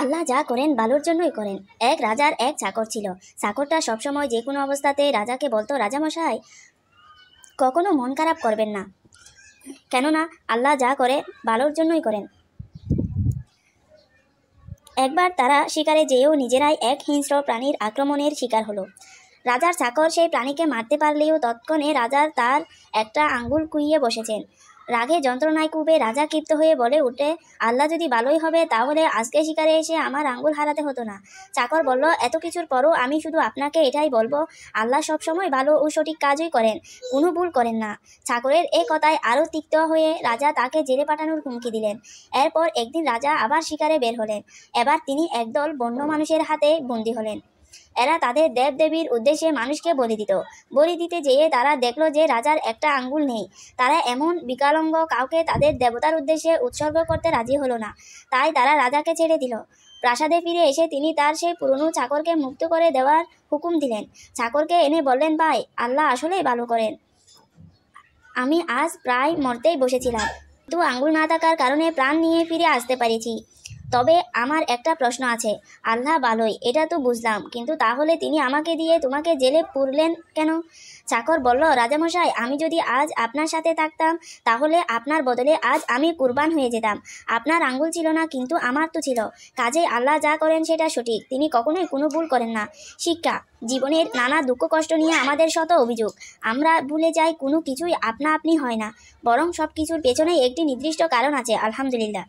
আল্লাহ যা করেন ভালোর জন্যই করেন এক রাজার এক চাকর ছিল চাকরটা সবসময় যে কোনো অবস্থাতে রাজাকে বলতো রাজামশাই কখনো মন খারাপ করবেন না কেননা আল্লাহ যা করে ভালোর জন্যই করেন একবার তারা শিকারে যেয়েও নিজেরাই এক হিংস্র প্রাণীর আক্রমণের শিকার হলো রাজার চাকর সেই প্রাণীকে মারতে পারলেও তৎক্ষণে রাজার তার একটা আঙ্গুল কুইয়ে বসেছেন রাগে যন্ত্রণায় কূপে রাজা ক্ষিপ্ত হয়ে বলে উঠে আল্লাহ যদি ভালোই হবে তাহলে আজকে শিকারে এসে আমার আঙ্গুল হারাতে হতো না চাকর বলল এত কিছুর পরও আমি শুধু আপনাকে এটাই বলবো আল্লাহ সবসময় ভালো ও সঠিক কাজই করেন কোনো ভুল করেন না চাকরের এ কথায় আরও তিক্ত হয়ে রাজা তাকে জেলে পাঠানোর হুমকি দিলেন এরপর একদিন রাজা আবার শিকারে বের হলেন এবার তিনি একদল বন্য মানুষের হাতে বন্দী হলেন এরা তাদের দেবদেবীর উদ্দেশ্যে মানুষকে বলি দিত বলি দিতে যেয়ে তারা দেখলো যে রাজার একটা আঙ্গুল নেই তারা এমন বিকালঙ্গ কাউকে তাদের দেবতার উদ্দেশ্যে উৎসর্গ করতে রাজি হলো না তাই তারা রাজাকে ছেড়ে দিল প্রাসাদে ফিরে এসে তিনি তার সেই পুরনো চাকরকে মুক্ত করে দেওয়ার হুকুম দিলেন চাকরকে এনে বললেন ভাই আল্লাহ আসলেই ভালো করেন আমি আজ প্রায় মরতেই বসেছিলাম কিন্তু আঙ্গুল না থাকার কারণে প্রাণ নিয়ে ফিরে আসতে পারেছি তবে আমার একটা প্রশ্ন আছে আল্লাহ ভালোই এটা তো বুঝলাম কিন্তু তাহলে তিনি আমাকে দিয়ে তোমাকে জেলে পুরলেন কেন চাকর বলল রাজামশাই আমি যদি আজ আপনার সাথে থাকতাম তাহলে আপনার বদলে আজ আমি কুরবান হয়ে যেতাম আপনার আঙ্গুল ছিল না কিন্তু আমার তো ছিল কাজে আল্লাহ যা করেন সেটা সঠিক তিনি কখনোই কোনো ভুল করেন না শিক্ষা জীবনের নানা দুঃখ কষ্ট নিয়ে আমাদের শত অভিযোগ আমরা ভুলে যাই কোনো কিছুই আপনা আপনি হয় না বরং সব কিছুর পেছনে একটি নির্দিষ্ট কারণ আছে আলহামদুলিল্লাহ